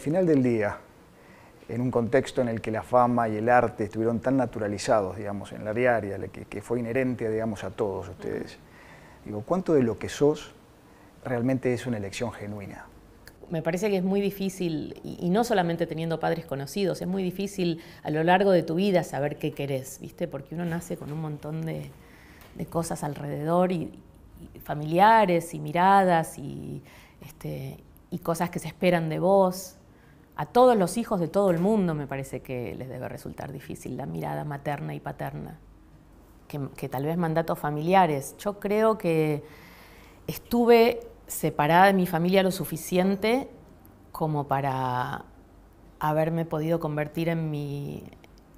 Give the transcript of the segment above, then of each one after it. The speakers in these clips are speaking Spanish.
al final del día, en un contexto en el que la fama y el arte estuvieron tan naturalizados, digamos, en la diaria, que, fue inherente, digamos, a todos ustedes, digo, ¿cuánto de lo que sos realmente es una elección genuina? me parece que es muy difícil, y, no solamente teniendo padres conocidos, es muy difícil a lo largo de tu vida saber qué querés, ¿viste? Porque uno nace con un montón de, cosas alrededor, y, familiares, y miradas, este, y cosas que se esperan de vos a todos los hijos de todo el mundo me parece que les debe resultar difícil la mirada materna y paterna, que, tal vez mandatos familiares. Yo creo que estuve separada de mi familia lo suficiente como para haberme podido convertir en mi,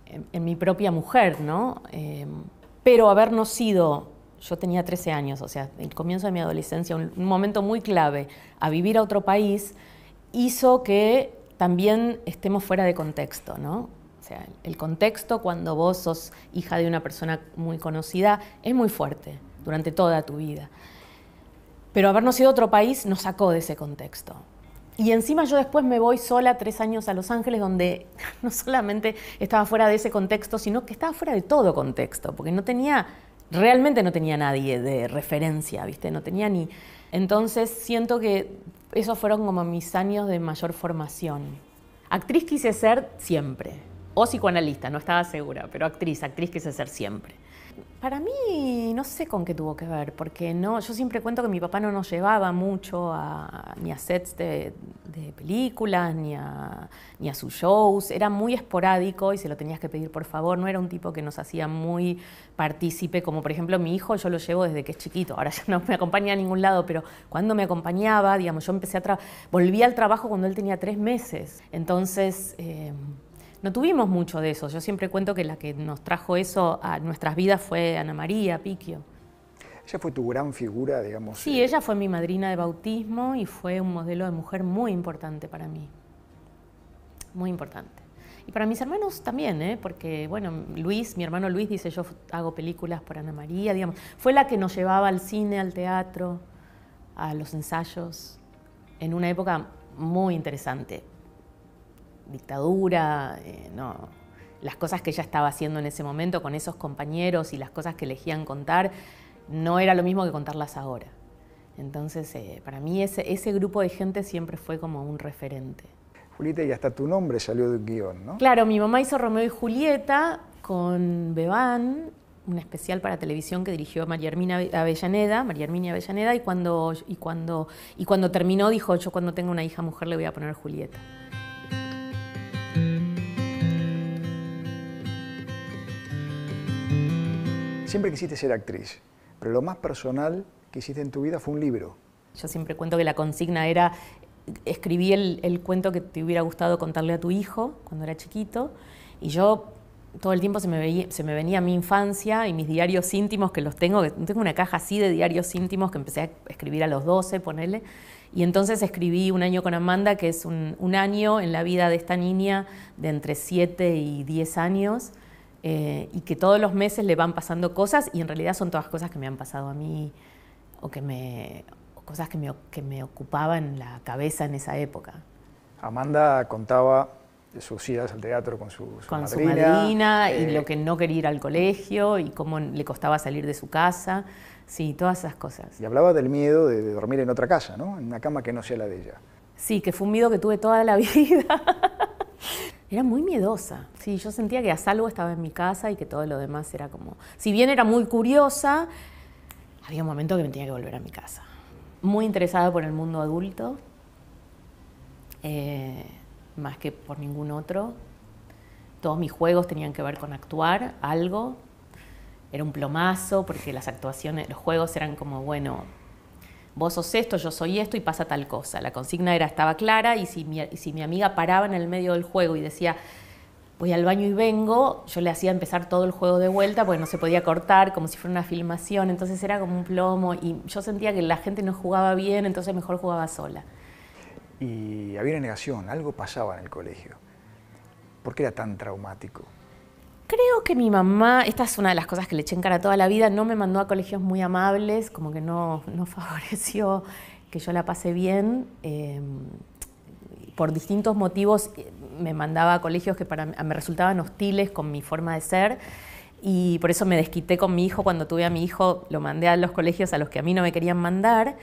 en, mi propia mujer, ¿no? Eh, pero habernos sido, yo tenía 13 años, o sea, el comienzo de mi adolescencia, un momento muy clave, a vivir a otro país, hizo que también estemos fuera de contexto, ¿no? O sea, el contexto cuando vos sos hija de una persona muy conocida es muy fuerte durante toda tu vida. Pero habernos ido a otro país nos sacó de ese contexto. Y encima yo después me voy sola tres años a Los Ángeles, donde no solamente estaba fuera de ese contexto, sino que estaba fuera de todo contexto, porque no tenía, realmente no tenía nadie de referencia, ¿viste? No tenía ni... Entonces siento que esos fueron como mis años de mayor formación. Actriz quise ser siempre, o psicoanalista, no estaba segura, pero actriz, actriz quise ser siempre. Para mí, no sé con qué tuvo que ver, porque no, yo siempre cuento que mi papá no nos llevaba mucho a, mi a sets de, de películas ni a, ni a sus shows, era muy esporádico y se lo tenías que pedir por favor, no era un tipo que nos hacía muy partícipe, como por ejemplo mi hijo, yo lo llevo desde que es chiquito, ahora ya no me acompaña a ningún lado, pero cuando me acompañaba, digamos, yo empecé a volví al trabajo cuando él tenía tres meses, entonces... Eh, no tuvimos mucho de eso. Yo siempre cuento que la que nos trajo eso a nuestras vidas fue Ana María Piquio. Ella fue tu gran figura, digamos. Sí, eh? ella fue mi madrina de bautismo y fue un modelo de mujer muy importante para mí. Muy importante. Y para mis hermanos también, ¿eh? porque, bueno, Luis, mi hermano Luis dice, yo hago películas por Ana María, digamos. Fue la que nos llevaba al cine, al teatro, a los ensayos, en una época muy interesante. Dictadura, eh, no, las cosas que ella estaba haciendo en ese momento con esos compañeros y las cosas que elegían contar no era lo mismo que contarlas ahora. Entonces, eh, para mí ese, grupo de gente siempre fue como un referente. Julieta, y hasta tu nombre salió de un guión, ¿no? Claro, mi mamá hizo Romeo y Julieta con Bebán, un especial para televisión que dirigió María Hermina Avellaneda, María Herminia Avellaneda, y cuando, y, cuando, y cuando terminó dijo, yo cuando tenga una hija mujer le voy a poner Julieta. Siempre quisiste ser actriz pero lo más personal que hiciste en tu vida fue un libro. Yo siempre cuento que la consigna era, escribí el, cuento que te hubiera gustado contarle a tu hijo cuando era chiquito, y yo todo el tiempo se me, se venía mi infancia y mis diarios íntimos, que los tengo, tengo una caja así de diarios íntimos que empecé a escribir a los 12, ponele. Y entonces escribí Un año con Amanda, que es un, un año en la vida de esta niña de entre 7 y 10 años, eh, y que todos los meses le van pasando cosas y en realidad son todas cosas que me han pasado a mí o que me cosas que me, que me ocupaban la cabeza en esa época. Amanda contaba de sus idas al teatro con su, con madrina, su madrina y eh, lo que no quería ir al colegio y cómo le costaba salir de su casa, sí, todas esas cosas. Y hablaba del miedo de, de dormir en otra casa, ¿no? En una cama que no sea la de ella. Sí, que fue un miedo que tuve toda la vida. Era muy miedosa. Sí, yo sentía que a salvo estaba en mi casa y que todo lo demás era como... Si bien era muy curiosa, había un momento que me tenía que volver a mi casa. Muy interesada por el mundo adulto, eh, más que por ningún otro. Todos mis juegos tenían que ver con actuar algo. Era un plomazo porque las actuaciones, los juegos eran como, bueno, vos sos esto, yo soy esto y pasa tal cosa. La consigna era, estaba clara y si mi, si mi amiga paraba en el medio del juego y decía, voy al baño y vengo, yo le hacía empezar todo el juego de vuelta porque no se podía cortar, como si fuera una filmación, entonces era como un plomo y yo sentía que la gente no jugaba bien, entonces mejor jugaba sola. Y había una negación, algo pasaba en el colegio. ¿Por qué era tan traumático? creo que mi mamá, esta es una de las cosas que le eché en cara toda la vida, no me mandó a colegios muy amables, como que no, favoreció que yo la pasé bien. Em, por distintos motivos eh, me mandaba a colegios que para, me resultaban hostiles con mi forma de ser y por eso me desquité con mi hijo cuando tuve a mi hijo, lo mandé a los colegios a los que a mí no me querían mandar.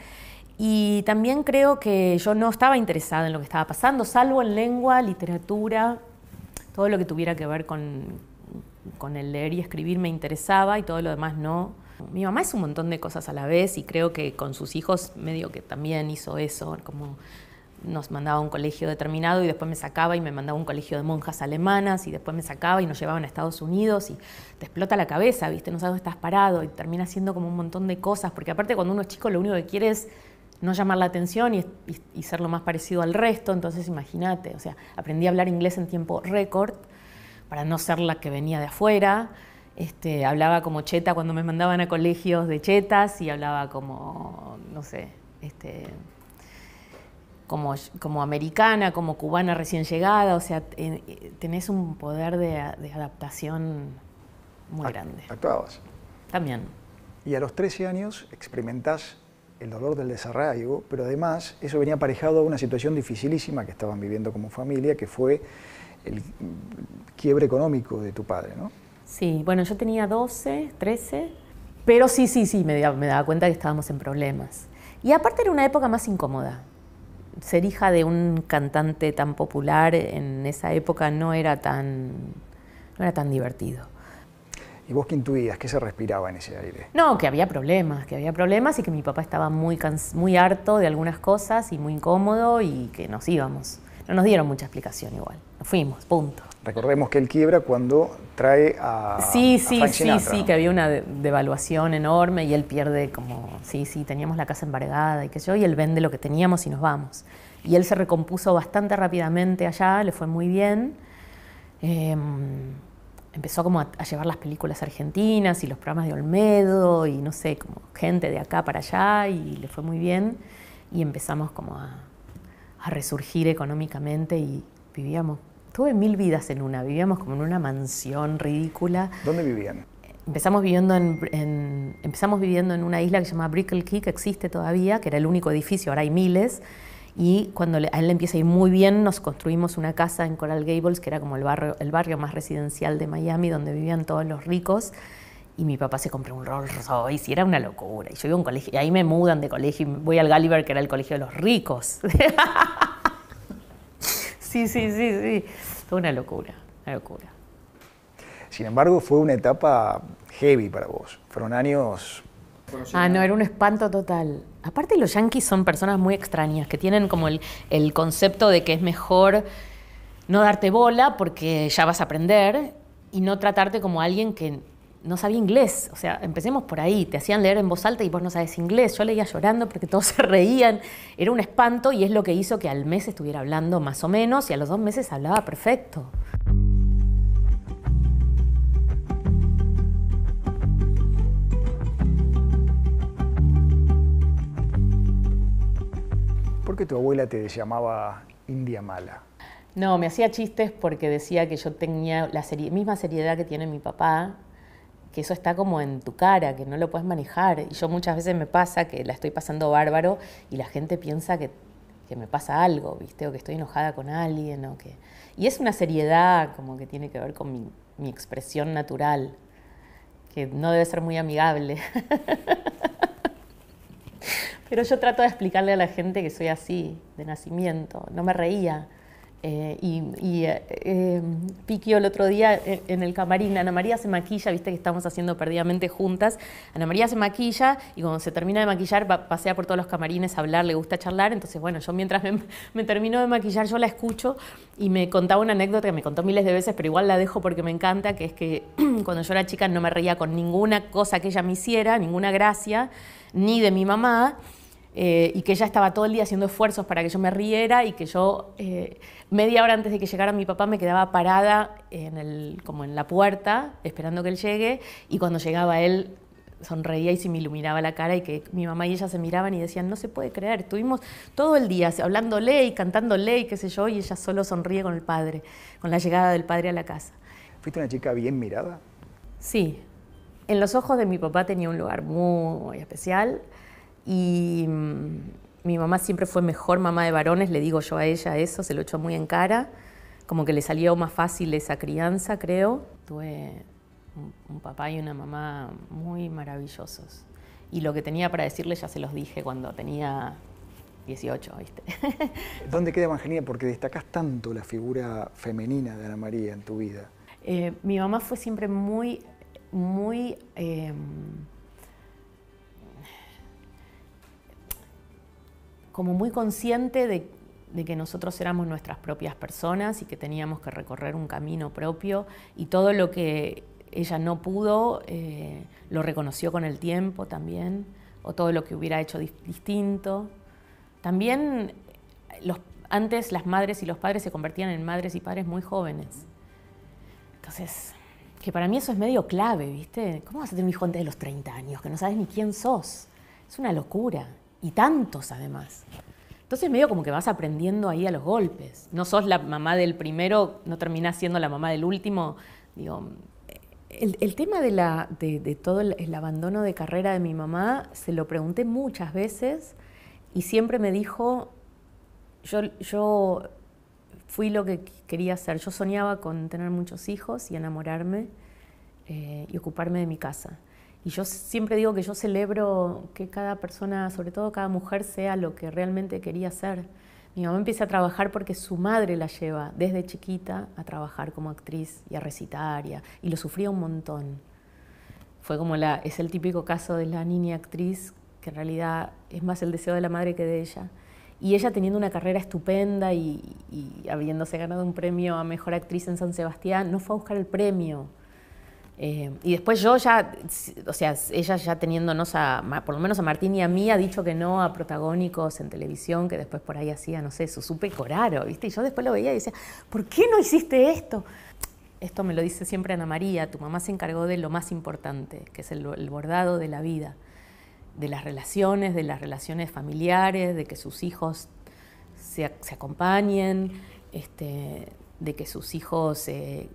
Y también creo que yo no estaba interesada en lo que estaba pasando, salvo en lengua, literatura, todo lo que tuviera que ver con, con el leer y escribir me interesaba y todo lo demás no. Mi mamá es un montón de cosas a la vez y creo que con sus hijos medio que también hizo eso, como nos mandaba a un colegio determinado y después me sacaba y me mandaba a un colegio de monjas alemanas y después me sacaba y nos llevaban a Estados Unidos y te explota la cabeza, ¿viste? No sabes dónde estás parado y termina haciendo como un montón de cosas, porque aparte cuando uno es chico lo único que quiere es no llamar la atención y, y ser lo más parecido al resto, entonces imagínate, o sea, aprendí a hablar inglés en tiempo récord para no ser la que venía de afuera. Este, hablaba como cheta cuando me mandaban a colegios de chetas y hablaba como, no sé, este, como, como, americana, como cubana recién llegada, o sea, tenés un poder de, adaptación muy grande. ¿Actuabas? También. Y a los 13 años experimentás el dolor del desarraigo, pero además eso venía aparejado a una situación dificilísima que estaban viviendo como familia, que fue el quiebre económico de tu padre, ¿no? Sí, bueno, yo tenía 12, 13, pero sí, sí, sí, me, me daba cuenta que estábamos en problemas. Y aparte era una época más incómoda. Ser hija de un cantante tan popular en esa época no era tan, no era tan divertido. ¿Y vos qué intuías? ¿Qué se respiraba en ese aire? No, que había problemas, que había problemas y que mi papá estaba muy, muy harto de algunas cosas y muy incómodo y que nos íbamos. No nos dieron mucha explicación igual. fuimos, punto. Recordemos que él quiebra cuando trae a. Sí, sí, sí, sí, que había una devaluación enorme y él pierde como. Sí, sí, teníamos la casa embargada y qué sé yo, y él vende lo que teníamos y nos vamos. Y él se recompuso bastante rápidamente allá, le fue muy bien. Em, empezó como a, a, llevar las películas argentinas y los programas de Olmedo y no sé, como gente de acá para allá y le fue muy bien. Y empezamos como a, a resurgir económicamente y vivíamos. Tuve mil vidas en una, vivíamos como en una mansión ridícula. ¿Dónde vivían? Empezamos viviendo en, empezamos viviendo en una isla que se llama Brickle Key, que existe todavía, que era el único edificio, ahora hay miles. Y cuando a él le empieza a ir muy bien, nos construimos una casa en Coral Gables, que era como el barrio, el barrio más residencial de Miami, donde vivían todos los ricos y mi papá se compró un Rolls Royce y era una locura. Y yo iba a un colegio, y ahí me mudan de colegio y voy al Gulliver, que era el colegio de los ricos. sí, sí, sí, sí. Fue una locura, una locura. Sin embargo, fue una etapa heavy para vos. Fueron años... Ah, no, era un espanto total. Aparte los yankees son personas muy extrañas, que tienen como el, el concepto de que es mejor no darte bola porque ya vas a aprender y no tratarte como alguien que no sabía inglés, o sea, empecemos por ahí, te hacían leer en voz alta y vos no sabes inglés, yo leía llorando porque todos se reían, era un espanto y es lo que hizo que al mes estuviera hablando más o menos y a los dos meses hablaba perfecto. ¿Por qué tu abuela te llamaba India Mala? No, me hacía chistes porque decía que yo tenía la misma seriedad que tiene mi papá eso está como en tu cara, que no lo puedes manejar. Y yo muchas veces me pasa que la estoy pasando bárbaro y la gente piensa que, me pasa algo, ¿viste? O que estoy enojada con alguien, o que... Y es una seriedad como que tiene que ver con mi expresión natural, que no debe ser muy amigable. Pero yo trato de explicarle a la gente que soy así, de nacimiento. No me reía eh, y, y Piquio eh, eh, el otro día en el camarín, Ana María se maquilla, viste que estamos haciendo perdidamente juntas, Ana María se maquilla y cuando se termina de maquillar pasea por todos los camarines a hablar, le gusta charlar, entonces bueno, yo mientras me, me, termino de maquillar yo la escucho y me contaba una anécdota que me contó miles de veces, pero igual la dejo porque me encanta, que es que cuando yo era chica no me reía con ninguna cosa que ella me hiciera, ninguna gracia, ni de mi mamá. Eh, y que ella estaba todo el día haciendo esfuerzos para que yo me riera y que yo eh, media hora antes de que llegara mi papá me quedaba parada como en la puerta esperando que él llegue y cuando llegaba él sonreía y se me iluminaba la cara y que mi mamá y ella se miraban y decían, no se puede creer, estuvimos todo el día hablándole y cantándole y qué sé yo, y ella solo sonríe con el padre, con la llegada del padre a la casa. ¿Fuiste una chica bien mirada? Sí. En los ojos de mi papá tenía un lugar muy especial. Y mm, mi mamá siempre fue mejor mamá de varones, le digo yo a ella eso, se lo echó muy en cara. Como que le salió más fácil esa crianza, creo. Tuve un, papá y una mamá muy maravillosos. Y lo que tenía para decirle ya se los dije cuando tenía 18, ¿viste? ¿Dónde queda Evangelina? Porque destacas tanto la figura femenina de Ana María en tu vida. Eh, mi mamá fue siempre muy, muy eh, como muy consciente de, que nosotros éramos nuestras propias personas y que teníamos que recorrer un camino propio y todo lo que ella no pudo eh, lo reconoció con el tiempo también, o todo lo que hubiera hecho distinto. También eh, antes las madres y los padres se convertían en madres y padres muy jóvenes. Entonces, que para mí eso es medio clave, ¿viste? ¿Cómo vas a tener un hijo antes de los 30 años, que no sabes ni quién sos? Es una locura y tantos además. Entonces medio como que vas aprendiendo ahí a los golpes. No sos la mamá del primero, no terminás siendo la mamá del último. Digo, el, tema de, la, de, de todo el, abandono de carrera de mi mamá se lo pregunté muchas veces y siempre me dijo, yo, yo fui lo que quería hacer. Yo soñaba con tener muchos hijos y enamorarme eh, y ocuparme de mi casa. Y yo siempre digo que yo celebro que cada persona, sobre todo cada mujer, sea lo que realmente quería ser. Mi mamá empieza a trabajar porque su madre la lleva desde chiquita a trabajar como actriz y a recitar y, lo sufría un montón. Fue como la, es el típico caso de la niña actriz que en realidad es más el deseo de la madre que de ella. Y ella teniendo una carrera estupenda y, y habiéndose ganado un premio a Mejor Actriz en San Sebastián, no fue a buscar el premio, eh, y después yo ya, o sea, ella ya teniéndonos a, por lo menos a Martín y a mí, ha dicho que no a protagónicos en televisión, que después por ahí hacía, no sé, su supe coraro, ¿viste? Y yo después lo veía y decía, ¿por qué no hiciste esto? Esto me lo dice siempre Ana María, tu mamá se encargó de lo más importante, que es el, bordado de la vida, de las relaciones, de las relaciones familiares, de que sus hijos se, acompañen, este, de que sus hijos eh,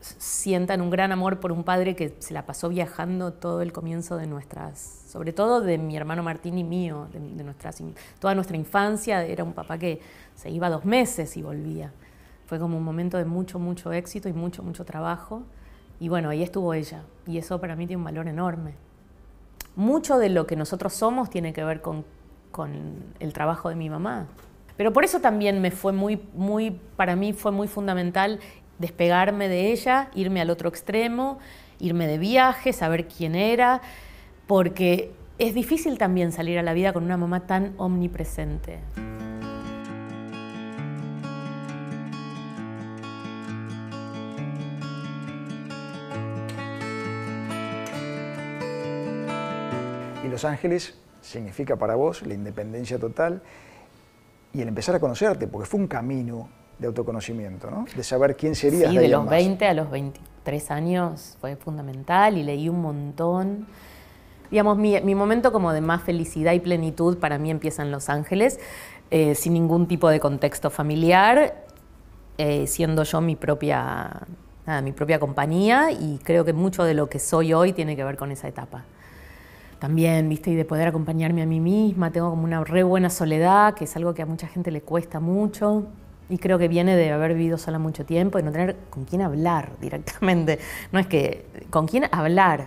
sientan un gran amor por un padre que se la pasó viajando todo el comienzo de nuestras, sobre todo de mi hermano Martín y mío, de, nuestras, toda nuestra infancia, era un papá que se iba dos meses y volvía. Fue como un momento de mucho, mucho éxito y mucho, mucho trabajo. Y bueno, ahí estuvo ella. Y eso para mí tiene un valor enorme. Mucho de lo que nosotros somos tiene que ver con, con el trabajo de mi mamá. Pero por eso también me fue muy, muy, para mí fue muy fundamental despegarme de ella, irme al otro extremo, irme de viaje, saber quién era, porque es difícil también salir a la vida con una mamá tan omnipresente. Y Los Ángeles significa para vos la independencia total y el empezar a conocerte, porque fue un camino de autoconocimiento, ¿no? De saber quién sería Sí, de, los 20 a los 23 años fue fundamental y leí un montón. Digamos, mi, momento como de más felicidad y plenitud para mí empieza en Los Ángeles, eh, sin ningún tipo de contexto familiar, eh, siendo yo mi propia, nada, mi propia compañía y creo que mucho de lo que soy hoy tiene que ver con esa etapa también, ¿viste? Y de poder acompañarme a mí misma. Tengo como una re buena soledad, que es algo que a mucha gente le cuesta mucho. Y creo que viene de haber vivido sola mucho tiempo y no tener con quién hablar directamente. No es que, con quién hablar.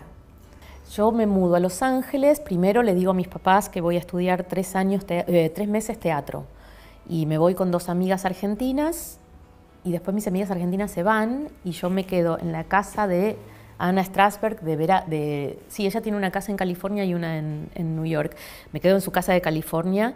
Yo me mudo a Los Ángeles, primero le digo a mis papás que voy a estudiar tres, años eh, tres meses teatro. Y me voy con dos amigas argentinas y después mis amigas argentinas se van y yo me quedo en la casa de Ana Strasberg de Vera, de sí, ella tiene una casa en California y una en, en New York. Me quedo en su casa de California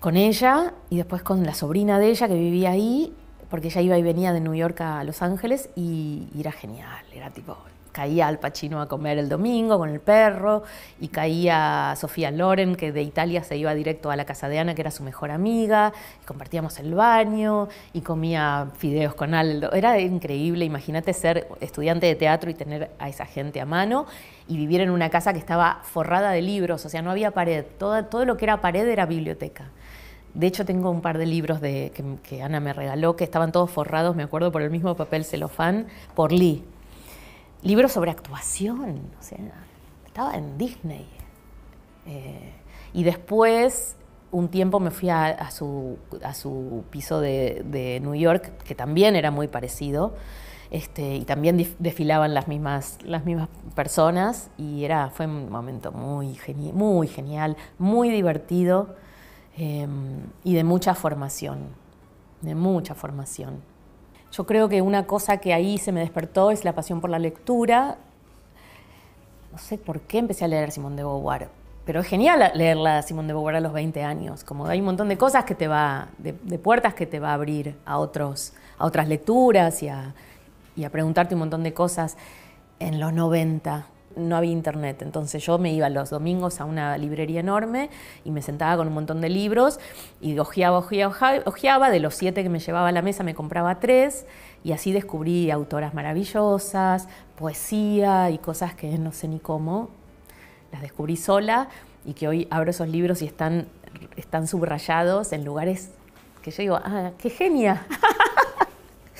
con ella y después con la sobrina de ella que vivía ahí, porque ella iba y venía de Nueva York a Los Ángeles y, era genial, era tipo, caía al Pacino a comer el domingo con el perro y caía Sofía Loren, que de Italia se iba directo a la casa de Ana, que era su mejor amiga, compartíamos el baño y comía fideos con Aldo. Era increíble, imagínate ser estudiante de teatro y tener a esa gente a mano y vivir en una casa que estaba forrada de libros, o sea, no había pared, todo lo que era pared era biblioteca. De hecho, tengo un par de libros que, Ana me regaló, que estaban todos forrados, me acuerdo, por el mismo papel celofán, por Lee. Libros sobre actuación, o sea, estaba en Disney. Eh, y después, un tiempo me fui a, su, piso de, de, New York, que también era muy parecido, este, y también desfilaban las mismas, las mismas personas, y era, fue un momento muy, muy genial, muy divertido Em, y de mucha formación, de mucha formación. Yo creo que una cosa que ahí se me despertó es la pasión por la lectura. No sé por qué empecé a leer a Simón de Beauvoir, pero es genial leerla Simón de Beauvoir a los 20 años. Como hay un montón de cosas que te va, de, puertas que te va a abrir a, otras lecturas y a, y a preguntarte un montón de cosas. En los 90 no había internet. Entonces yo me iba los domingos a una librería enorme y me sentaba con un montón de libros y ojeaba, ojeaba, ojeaba. De los siete que me llevaba a la mesa me compraba tres y así descubrí autoras maravillosas, poesía y cosas que no sé ni cómo. Las descubrí sola y que hoy abro esos libros y están, están subrayados en lugares que yo digo, ah, qué genia.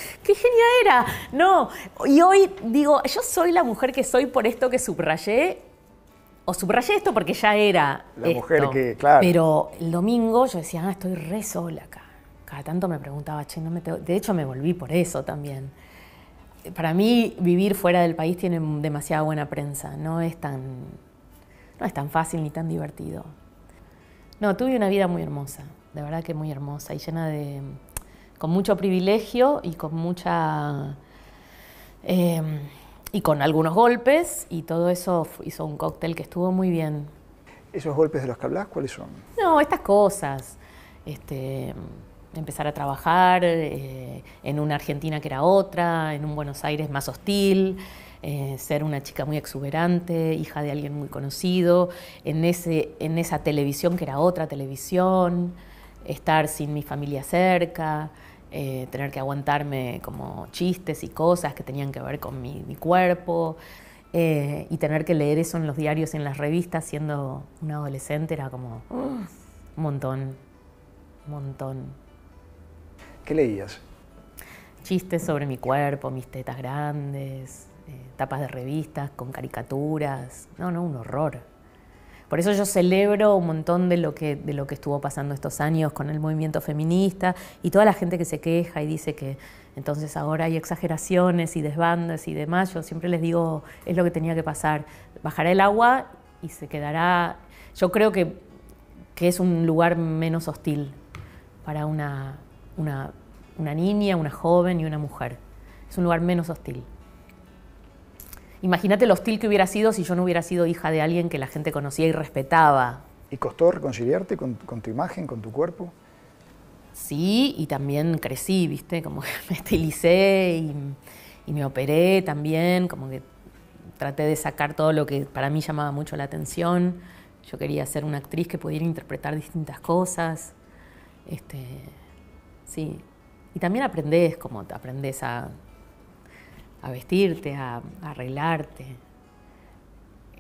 ¡Qué genial era! No, y hoy digo, yo soy la mujer que soy por esto que subrayé, o subrayé esto porque ya era. La mujer que, claro. Pero el domingo yo decía, ah, estoy re sola acá. Cada tanto me preguntaba, che, no me tengo... De hecho, me volví por eso también. Para mí, vivir fuera del país tiene demasiada buena prensa. No es tan, no es tan fácil ni tan divertido. No, tuve una vida muy hermosa, de verdad que muy hermosa y llena de, con mucho privilegio y con mucha... Em, y con algunos golpes, y todo eso hizo un cóctel que estuvo muy bien. ¿Esos golpes de los que hablas cuáles son? No, estas cosas. Este, empezar a trabajar eh, en una Argentina que era otra, en un Buenos Aires más hostil, eh, ser una chica muy exuberante, hija de alguien muy conocido, en, ese, en esa televisión que era otra televisión estar sin mi familia cerca, eh, tener que aguantarme como chistes y cosas que tenían que ver con mi, cuerpo. Eh, y tener que leer eso en los diarios, y en las revistas, siendo una adolescente, era como un montón, un montón. ¿Qué leías? Chistes sobre mi cuerpo, mis tetas grandes, eh, tapas de revistas con caricaturas. No, no, un horror. Por eso yo celebro un montón de lo, que, de lo que estuvo pasando estos años con el movimiento feminista y toda la gente que se queja y dice que entonces ahora hay exageraciones y desbandes y demás. Yo siempre les digo, es lo que tenía que pasar. Bajará el agua y se quedará... Yo creo que, es un lugar menos hostil para una, una niña, una joven y una mujer. Es un lugar menos hostil. Imagínate lo hostil que hubiera sido si yo no hubiera sido hija de alguien que la gente conocía y respetaba. ¿Y costó reconciliarte con, tu imagen, con tu cuerpo? Sí, y también crecí, ¿viste? Como que me estilicé y, me operé también, como que traté de sacar todo lo que para mí llamaba mucho la atención. Yo quería ser una actriz que pudiera interpretar distintas cosas. Este, sí. Y también aprendes, como aprendes a a vestirte, a, arreglarte.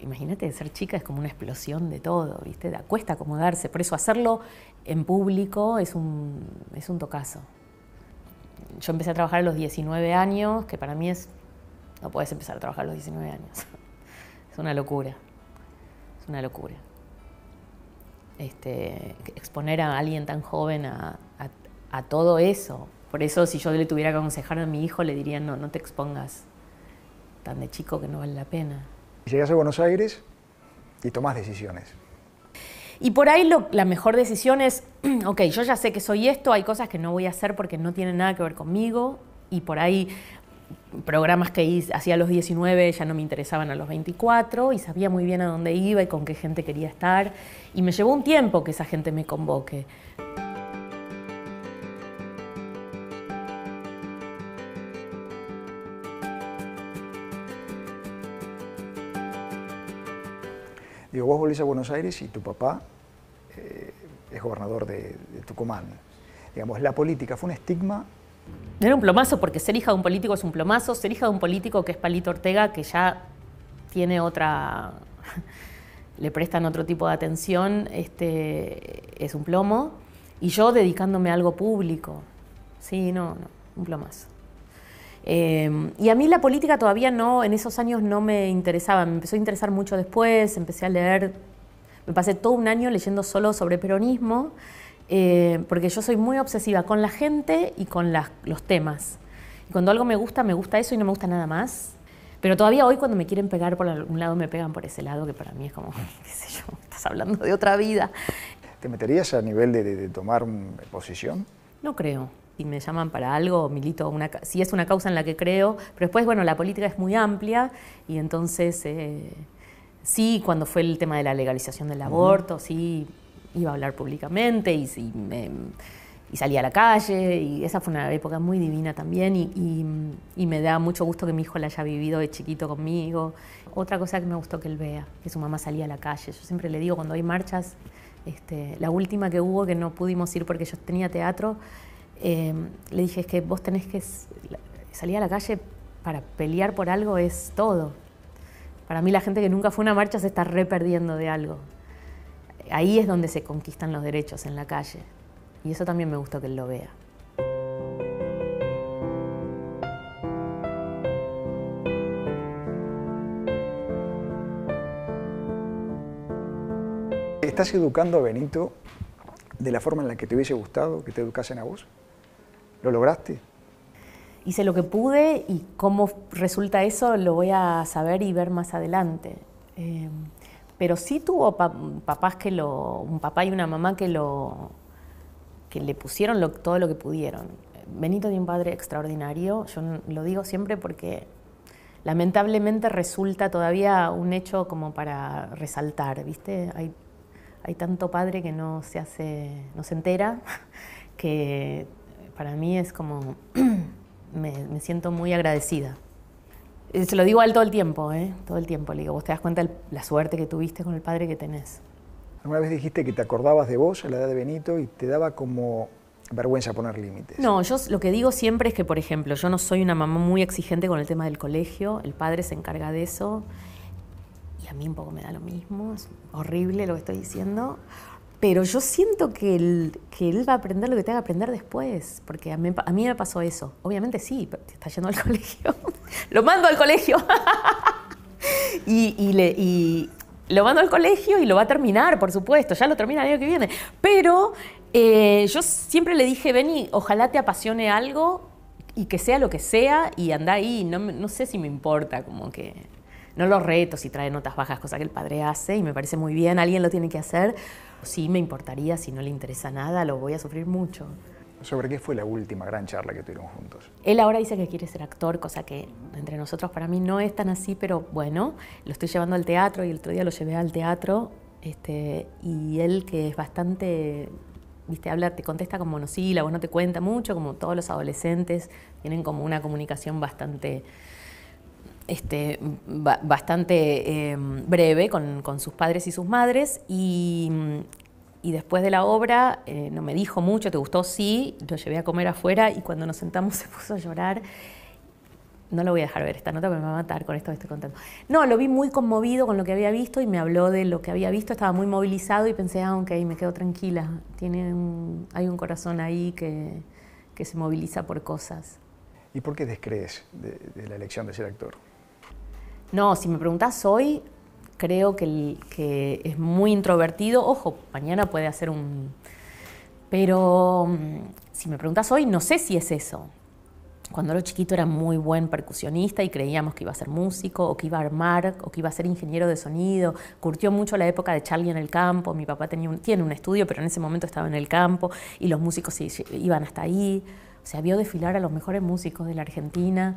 Imagínate, ser chica es como una explosión de todo, ¿viste? cuesta acomodarse, por eso hacerlo en público es un, es tocazo. Yo empecé a trabajar a los 19 años, que para mí es... No puedes empezar a trabajar a los 19 años. Es una locura. Es una locura. Este, exponer a alguien tan joven a, a, a todo eso, por eso si yo le tuviera que aconsejar a mi hijo, le diría, no, no te expongas tan de chico que no vale la pena. Llegas a Buenos Aires y tomas decisiones. Y por ahí la mejor decisión es, ok, yo ya sé que soy esto, hay cosas que no voy a hacer porque no tienen nada que ver conmigo y por ahí programas que hice, hacía a los 19 ya no me interesaban a los 24 y sabía muy bien a dónde iba y con qué gente quería estar y me llevó un tiempo que esa gente me convoque. Digo, vos volvés a Buenos Aires y tu papá eh, es gobernador de, Tucumán. Digamos, la política fue un estigma. Era un plomazo, porque ser hija de un político es un plomazo, ser hija de un político que es Palito Ortega, que ya tiene otra. le prestan otro tipo de atención, este, es un plomo. Y yo dedicándome a algo público. Sí, no, un plomazo. Em, y a mí la política todavía no, en esos años no me interesaba, me empezó a interesar mucho después, empecé a leer, me pasé todo un año leyendo solo sobre peronismo, eh, porque yo soy muy obsesiva con la gente y con los temas. cuando algo me gusta, me gusta eso y no me gusta nada más. Pero todavía hoy cuando me quieren pegar por algún lado, me pegan por ese lado, que para mí es como, qué sé yo, estás hablando de otra vida. ¿Te meterías a nivel de, de, de tomar posición? No creo y me llaman para algo, milito una, si es una causa en la que creo, pero después, bueno, la política es muy amplia y entonces eh, sí, cuando fue el tema de la legalización del aborto, sí, iba a hablar públicamente y, y, me, salí a la calle y esa fue una época muy divina también y, me da mucho gusto que mi hijo la haya vivido de chiquito conmigo. Otra cosa que me gustó que él vea, que su mamá salía a la calle, yo siempre le digo cuando hay marchas, este, la última que hubo que no pudimos ir porque yo tenía teatro, Em, le dije, es que vos tenés que salir a la calle para pelear por algo es todo. Para mí la gente que nunca fue a una marcha se está re perdiendo de algo. Ahí es donde se conquistan los derechos, en la calle. Y eso también me gusta que él lo vea. ¿Estás educando a Benito de la forma en la que te hubiese gustado que te educasen a vos? lo lograste. Hice lo que pude y cómo resulta eso lo voy a saber y ver más adelante. Em, pero sí tuvo papás que lo, un papá y una mamá que lo, que le pusieron todo lo que pudieron. Benito tiene un padre extraordinario, yo lo digo siempre porque lamentablemente resulta todavía un hecho como para resaltar, ¿viste? Hay, hay tanto padre que no se hace, no se entera, que para mí es como, me, siento muy agradecida. Se lo digo al todo el tiempo, ¿eh? todo el tiempo. Le digo, vos te das cuenta de la suerte que tuviste con el padre que tenés. Alguna vez dijiste que te acordabas de vos a la edad de Benito y te daba como vergüenza poner límites. No, yo lo que digo siempre es que, por ejemplo, yo no soy una mamá muy exigente con el tema del colegio, el padre se encarga de eso y a mí un poco me da lo mismo, es horrible lo que estoy diciendo. Pero yo siento que él, va a aprender lo que tenga que aprender después, porque a mí, me pasó eso. Obviamente sí, está yendo al colegio. lo mando al colegio. y, lo mando al colegio y lo va a terminar, por supuesto, ya lo termina el año que viene. Pero eh, yo siempre le dije, Benny, ojalá te apasione algo y que sea lo que sea y anda ahí. No, sé si me importa, como que no los retos si trae notas bajas, cosa que el padre hace y me parece muy bien, alguien lo tiene que hacer Sí, me importaría, si no le interesa nada, lo voy a sufrir mucho. ¿Sobre qué fue la última gran charla que tuvimos juntos? Él ahora dice que quiere ser actor, cosa que entre nosotros para mí no es tan así, pero bueno, lo estoy llevando al teatro y el otro día lo llevé al teatro este, y él que es bastante, viste, habla, te contesta con monosílabos, no te cuenta mucho, como todos los adolescentes, tienen como una comunicación bastante este, bastante em, breve con, sus padres y sus madres y, después de la obra eh, no me dijo mucho, ¿te gustó? Sí, lo llevé a comer afuera y cuando nos sentamos se puso a llorar. No lo voy a dejar ver esta nota, pero me va a matar con esto que estoy contento No, lo vi muy conmovido con lo que había visto y me habló de lo que había visto, estaba muy movilizado y pensé, ah, ok, me quedo tranquila, Tiene hay un corazón ahí que, que se moviliza por cosas. ¿Y por qué descrees de la elección de ser actor? No, si me preguntas hoy, creo que, es muy introvertido. Ojo, mañana puede hacer un... Pero mm, si me preguntas hoy, no sé si es eso. Cuando era chiquito era muy buen percusionista y creíamos que iba a ser músico, o que iba a armar, o que iba a ser ingeniero de sonido. Curtió mucho la época de Charlie en el campo. Mi papá tenía tiene un estudio, pero en ese momento estaba en el campo y los músicos iban hasta ahí. O sea, vio desfilar a los mejores músicos de la Argentina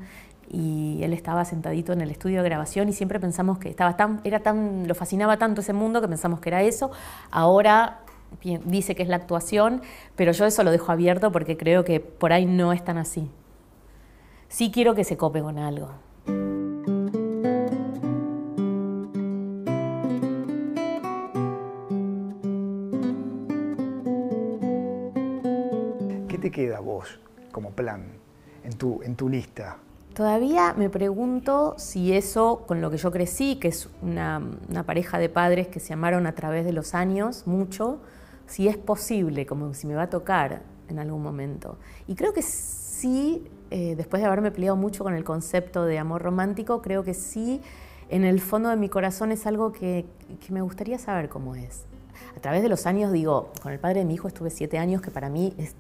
y él estaba sentadito en el estudio de grabación y siempre pensamos que estaba tan, era tan, lo fascinaba tanto ese mundo que pensamos que era eso. Ahora dice que es la actuación, pero yo eso lo dejo abierto porque creo que por ahí no es tan así. Sí quiero que se cope con algo. ¿Qué te queda vos como plan en tu, en tu lista? Todavía me pregunto si eso con lo que yo crecí, que es una, pareja de padres que se amaron a través de los años mucho, si es posible, como si me va a tocar en algún momento. Y creo que sí, eh, después de haberme peleado mucho con el concepto de amor romántico, creo que sí, en el fondo de mi corazón es algo que, me gustaría saber cómo es. A través de los años, digo, con el padre de mi hijo estuve siete años, que para mí es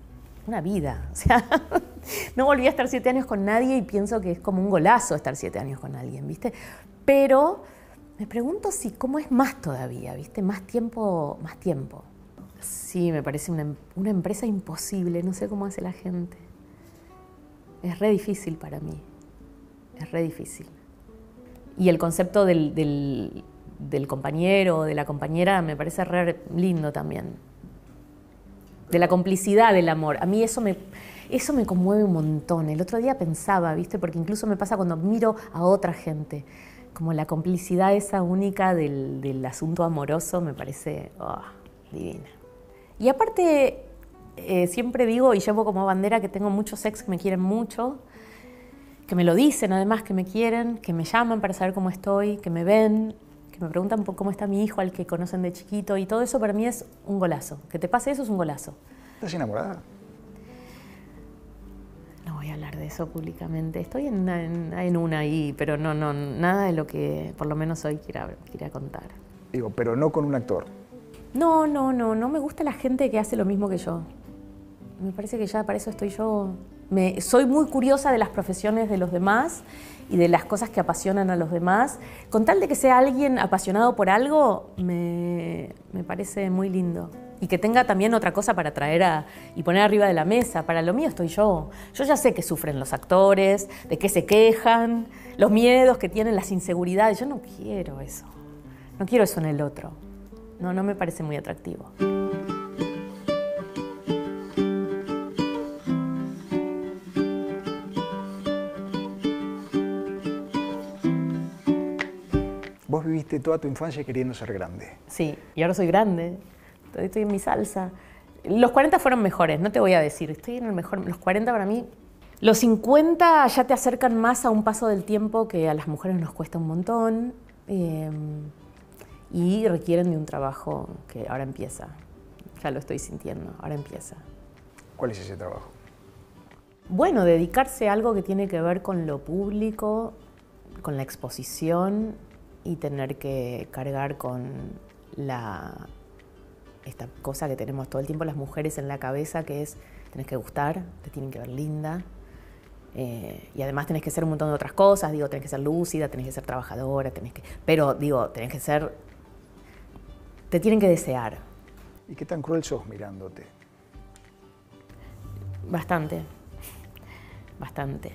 una vida. no volví a estar siete años con nadie y pienso que es como un golazo estar siete años con alguien, ¿viste? Pero me pregunto si cómo es más todavía, ¿viste? Más tiempo, más tiempo. Sí, me parece una, empresa imposible, no sé cómo hace la gente. Es re difícil para mí, es re difícil. Y el concepto del, del compañero o de la compañera me parece re lindo también. De la complicidad del amor. A mí eso me, eso me conmueve un montón. El otro día pensaba, ¿viste? Porque incluso me pasa cuando miro a otra gente. Como la complicidad esa única del, asunto amoroso me parece oh, divina. Y aparte, eh, siempre digo y llevo como bandera que tengo muchos ex que me quieren mucho, que me lo dicen además, que me quieren, que me llaman para saber cómo estoy, que me ven, que me preguntan cómo está mi hijo al que conocen de chiquito y todo eso para mí es un golazo. Que te pase eso es un golazo. ¿Estás enamorada? voy a hablar de eso públicamente. Estoy en, una ahí, pero no, no, nada de lo que por lo menos hoy quiera, contar. Digo, pero no con un actor. No, no, no, no me gusta la gente que hace lo mismo que yo. Me parece que ya para eso estoy yo. soy muy curiosa de las profesiones de los demás y de las cosas que apasionan a los demás. Con tal de que sea alguien apasionado por algo, me parece muy lindo y que tenga también otra cosa para traer y poner arriba de la mesa. Para lo mío estoy yo. Yo ya sé que sufren los actores, de qué se quejan, los miedos que tienen, las inseguridades. Yo no quiero eso. No quiero eso en el otro. No, no me parece muy atractivo. Vos viviste toda tu infancia queriendo ser grande. Sí, y ahora soy grande estoy en mi salsa. Los 40 fueron mejores, no te voy a decir, estoy en el mejor, los 40 para mí. Los 50 ya te acercan más a un paso del tiempo que a las mujeres nos cuesta un montón eh, y requieren de un trabajo que ahora empieza. Ya lo estoy sintiendo, ahora empieza. ¿Cuál es ese trabajo? Bueno, dedicarse a algo que tiene que ver con lo público, con la exposición y tener que cargar con la esta cosa que tenemos todo el tiempo las mujeres en la cabeza, que es, tenés que gustar, te tienen que ver linda, eh, y además tenés que ser un montón de otras cosas, digo, tenés que ser lúcida, tenés que ser trabajadora, tenés que... Pero digo, tenés que ser... Te tienen que desear. ¿Y qué tan cruel sos mirándote? Bastante, bastante.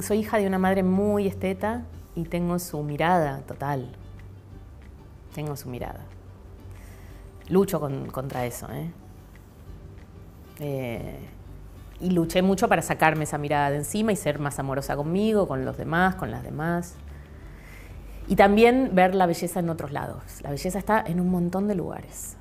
soy hija de una madre muy esteta y tengo su mirada total. Tengo su mirada lucho contra eso. ¿eh? Eh, y luché mucho para sacarme esa mirada de encima y ser más amorosa conmigo, con los demás, con las demás. Y también ver la belleza en otros lados. La belleza está en un montón de lugares.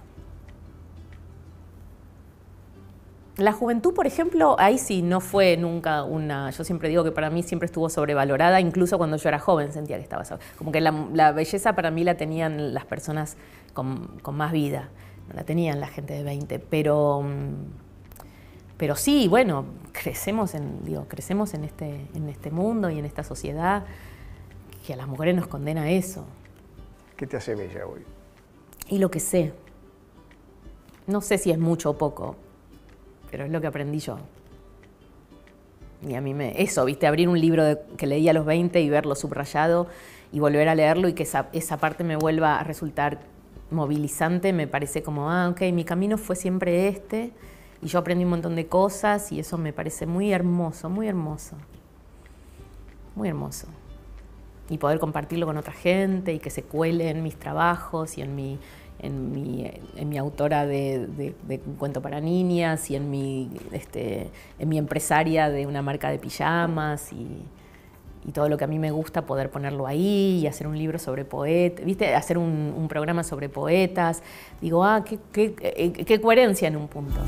La juventud, por ejemplo, ahí sí no fue nunca una. Yo siempre digo que para mí siempre estuvo sobrevalorada, incluso cuando yo era joven sentía que estaba. Como que la belleza para mí la tenían las personas con, más vida. No la tenían la gente de 20, pero, mm, pero sí, bueno, crecemos en, digo, crecemos en este, en este mundo y en esta sociedad que a las mujeres nos condena eso. ¿Qué te hace bella hoy? Y lo que sé. No sé si es mucho o poco, pero es lo que aprendí yo. Y a mí me. Eso, viste, abrir un libro que leí a los 20 y verlo subrayado y volver a leerlo y que esa parte me vuelva a resultar movilizante, me parece como, ah, ok, mi camino fue siempre este y yo aprendí un montón de cosas y eso me parece muy hermoso, muy hermoso, muy hermoso. Y poder compartirlo con otra gente y que se cuele en mis trabajos y en mi, en mi, autora de, cuento para niñas y en mi, este, en mi empresaria de una marca de pijamas y y todo lo que a mí me gusta poder ponerlo ahí y hacer un libro sobre poetas, ¿viste? Hacer un, programa sobre poetas. Digo, ah, qué, qué eh, coherencia en un punto.